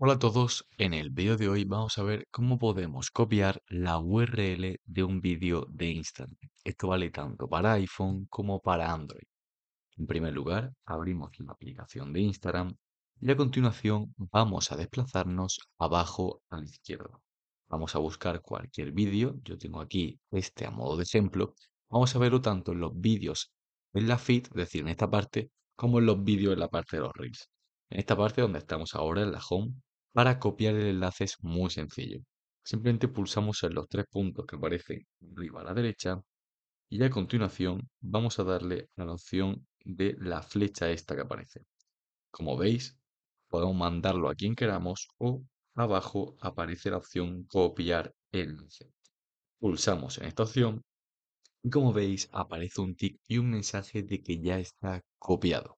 Hola a todos, en el vídeo de hoy vamos a ver cómo podemos copiar la URL de un vídeo de Instagram. Esto vale tanto para iPhone como para Android. En primer lugar, abrimos la aplicación de Instagram y a continuación vamos a desplazarnos abajo a la izquierda. Vamos a buscar cualquier vídeo, yo tengo aquí este a modo de ejemplo. Vamos a verlo tanto en los vídeos en la feed, es decir, en esta parte, como en los vídeos en la parte de los reels. En esta parte donde estamos ahora, en la home, para copiar el enlace es muy sencillo. Simplemente pulsamos en los tres puntos que aparecen arriba a la derecha y a continuación vamos a darle a la opción de la flecha esta que aparece. Como veis, podemos mandarlo a quien queramos o abajo aparece la opción copiar el enlace. Pulsamos en esta opción y como veis aparece un tick y un mensaje de que ya está copiado.